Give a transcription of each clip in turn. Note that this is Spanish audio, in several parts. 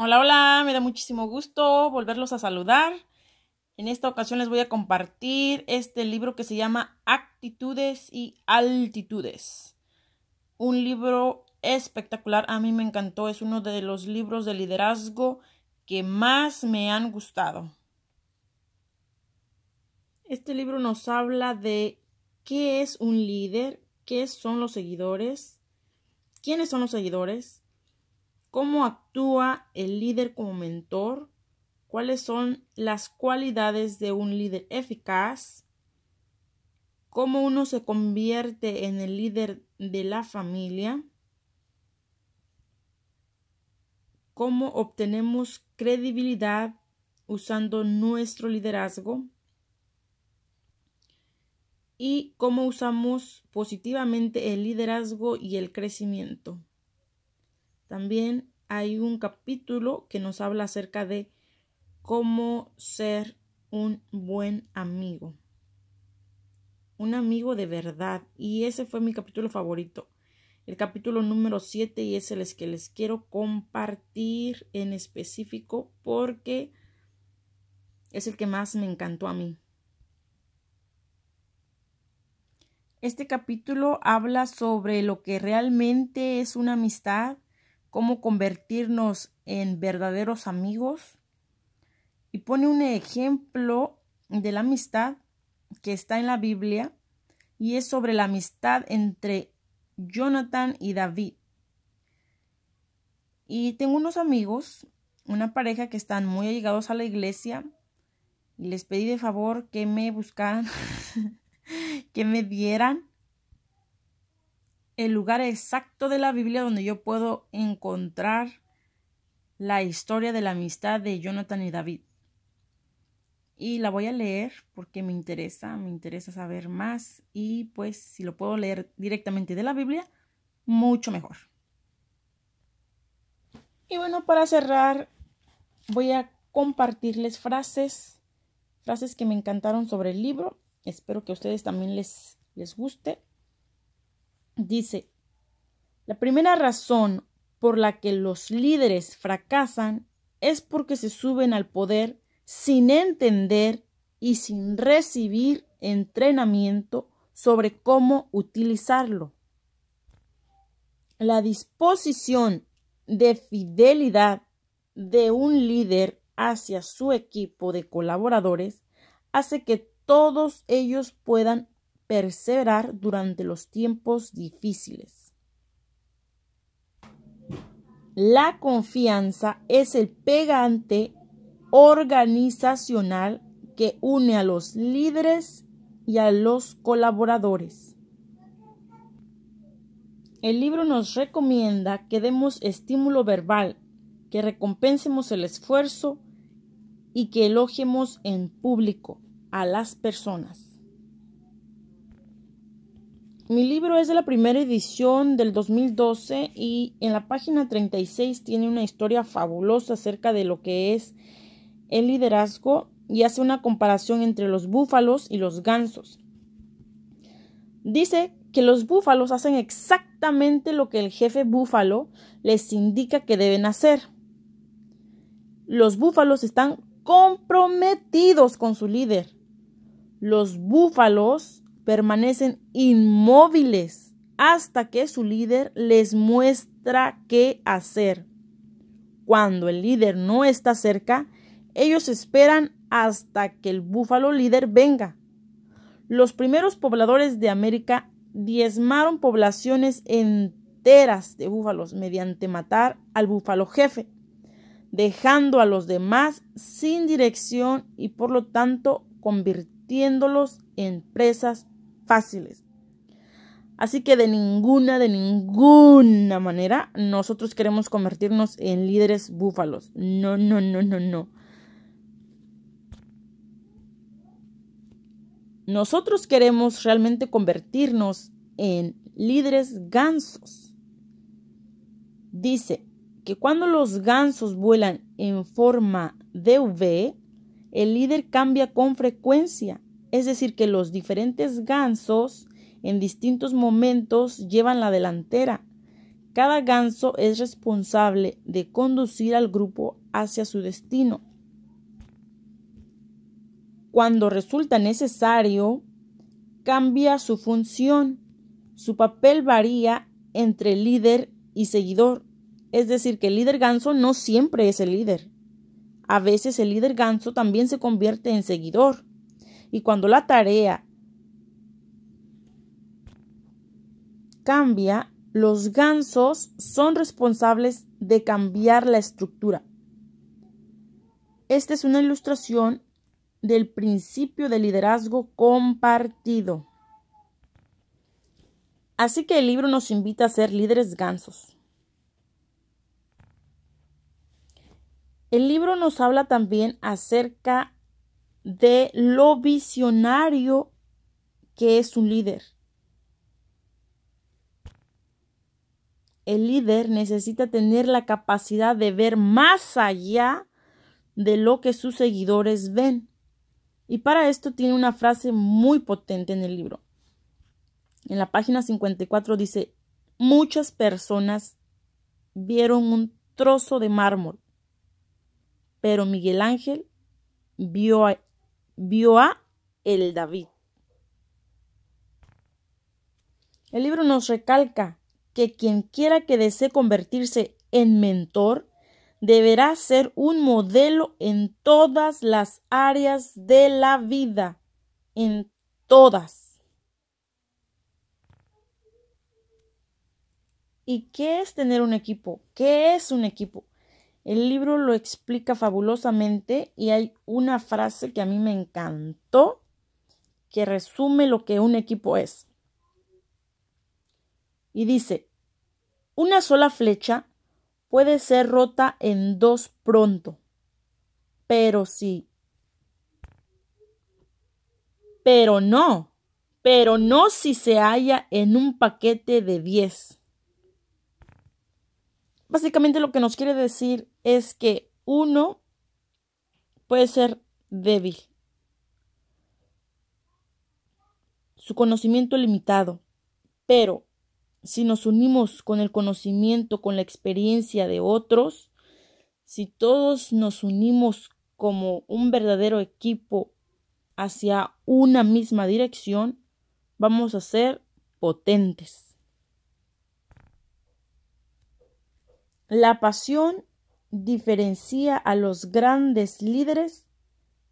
Hola, hola, me da muchísimo gusto volverlos a saludar. En esta ocasión les voy a compartir este libro que se llama Actitudes y Altitudes. Un libro espectacular, a mí me encantó, es uno de los libros de liderazgo que más me han gustado. Este libro nos habla de qué es un líder, qué son los seguidores, quiénes son los seguidores, ¿Cómo actúa el líder como mentor? ¿Cuáles son las cualidades de un líder eficaz? ¿Cómo uno se convierte en el líder de la familia? ¿Cómo obtenemos credibilidad usando nuestro liderazgo? ¿Y cómo usamos positivamente el liderazgo y el crecimiento? También hay un capítulo que nos habla acerca de cómo ser un buen amigo. Un amigo de verdad. Y ese fue mi capítulo favorito. El capítulo número 7 y es el que les quiero compartir en específico porque es el que más me encantó a mí. Este capítulo habla sobre lo que realmente es una amistad cómo convertirnos en verdaderos amigos y pone un ejemplo de la amistad que está en la Biblia y es sobre la amistad entre Jonathan y David. Y tengo unos amigos, una pareja que están muy allegados a la iglesia y les pedí de favor que me buscaran, que me dieran el lugar exacto de la Biblia donde yo puedo encontrar la historia de la amistad de Jonathan y David. Y la voy a leer porque me interesa, me interesa saber más y pues si lo puedo leer directamente de la Biblia, mucho mejor. Y bueno, para cerrar, voy a compartirles frases, frases que me encantaron sobre el libro. Espero que a ustedes también les, les guste. Dice, la primera razón por la que los líderes fracasan es porque se suben al poder sin entender y sin recibir entrenamiento sobre cómo utilizarlo. La disposición de fidelidad de un líder hacia su equipo de colaboradores hace que todos ellos puedan perseverar durante los tiempos difíciles. La confianza es el pegante organizacional que une a los líderes y a los colaboradores. El libro nos recomienda que demos estímulo verbal, que recompensemos el esfuerzo y que elogiemos en público a las personas. Mi libro es de la primera edición del 2012 y en la página 36 tiene una historia fabulosa acerca de lo que es el liderazgo y hace una comparación entre los búfalos y los gansos. Dice que los búfalos hacen exactamente lo que el jefe búfalo les indica que deben hacer. Los búfalos están comprometidos con su líder. Los búfalos permanecen inmóviles hasta que su líder les muestra qué hacer. Cuando el líder no está cerca, ellos esperan hasta que el búfalo líder venga. Los primeros pobladores de América diezmaron poblaciones enteras de búfalos mediante matar al búfalo jefe, dejando a los demás sin dirección y por lo tanto convirtiéndolos en presas fáciles. Así que de ninguna, de ninguna manera nosotros queremos convertirnos en líderes búfalos. No, no, no, no, no. Nosotros queremos realmente convertirnos en líderes gansos. Dice que cuando los gansos vuelan en forma de V, el líder cambia con frecuencia es decir, que los diferentes gansos en distintos momentos llevan la delantera. Cada ganso es responsable de conducir al grupo hacia su destino. Cuando resulta necesario, cambia su función. Su papel varía entre líder y seguidor. Es decir, que el líder ganso no siempre es el líder. A veces el líder ganso también se convierte en seguidor. Y cuando la tarea cambia, los gansos son responsables de cambiar la estructura. Esta es una ilustración del principio de liderazgo compartido. Así que el libro nos invita a ser líderes gansos. El libro nos habla también acerca de lo visionario que es un líder. El líder necesita tener la capacidad de ver más allá de lo que sus seguidores ven. Y para esto tiene una frase muy potente en el libro. En la página 54 dice, muchas personas vieron un trozo de mármol, pero Miguel Ángel vio vio a el David. El libro nos recalca que quien quiera que desee convertirse en mentor deberá ser un modelo en todas las áreas de la vida, en todas. ¿Y qué es tener un equipo? ¿Qué es un equipo? El libro lo explica fabulosamente y hay una frase que a mí me encantó que resume lo que un equipo es. Y dice, una sola flecha puede ser rota en dos pronto, pero sí. Pero no, pero no si se halla en un paquete de diez. Básicamente lo que nos quiere decir es que uno puede ser débil, su conocimiento limitado, pero si nos unimos con el conocimiento, con la experiencia de otros, si todos nos unimos como un verdadero equipo hacia una misma dirección, vamos a ser potentes. La pasión diferencia a los grandes líderes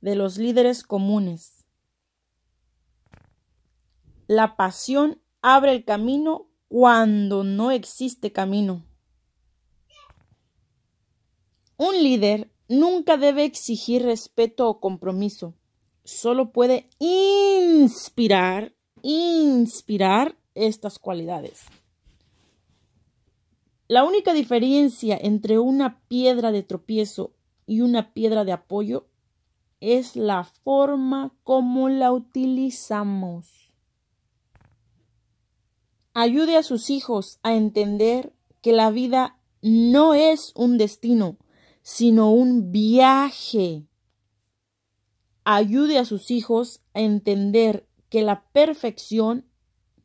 de los líderes comunes. La pasión abre el camino cuando no existe camino. Un líder nunca debe exigir respeto o compromiso. Solo puede inspirar, inspirar estas cualidades. La única diferencia entre una piedra de tropiezo y una piedra de apoyo es la forma como la utilizamos. Ayude a sus hijos a entender que la vida no es un destino, sino un viaje. Ayude a sus hijos a entender que la perfección,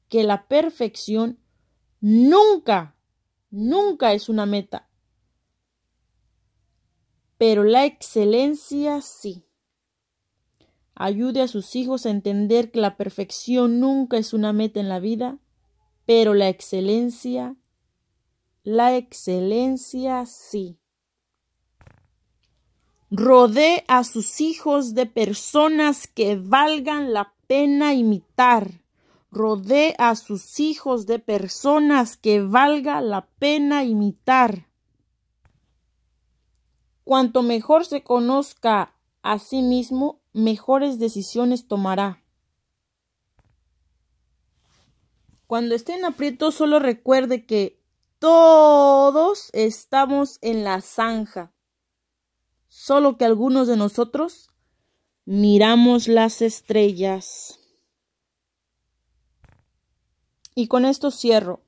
que la perfección nunca nunca es una meta. Pero la excelencia sí. Ayude a sus hijos a entender que la perfección nunca es una meta en la vida, pero la excelencia, la excelencia sí. Rodee a sus hijos de personas que valgan la pena imitar Rodea a sus hijos de personas que valga la pena imitar. Cuanto mejor se conozca a sí mismo, mejores decisiones tomará. Cuando esté en aprieto, solo recuerde que todos estamos en la zanja, solo que algunos de nosotros miramos las estrellas. Y con esto cierro.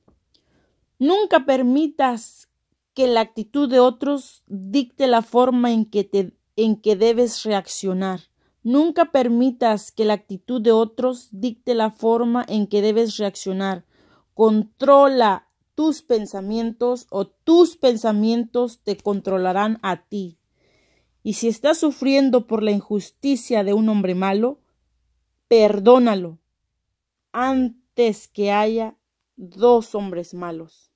Nunca permitas que la actitud de otros dicte la forma en que, te, en que debes reaccionar. Nunca permitas que la actitud de otros dicte la forma en que debes reaccionar. Controla tus pensamientos o tus pensamientos te controlarán a ti. Y si estás sufriendo por la injusticia de un hombre malo, perdónalo. Antes es que haya dos hombres malos.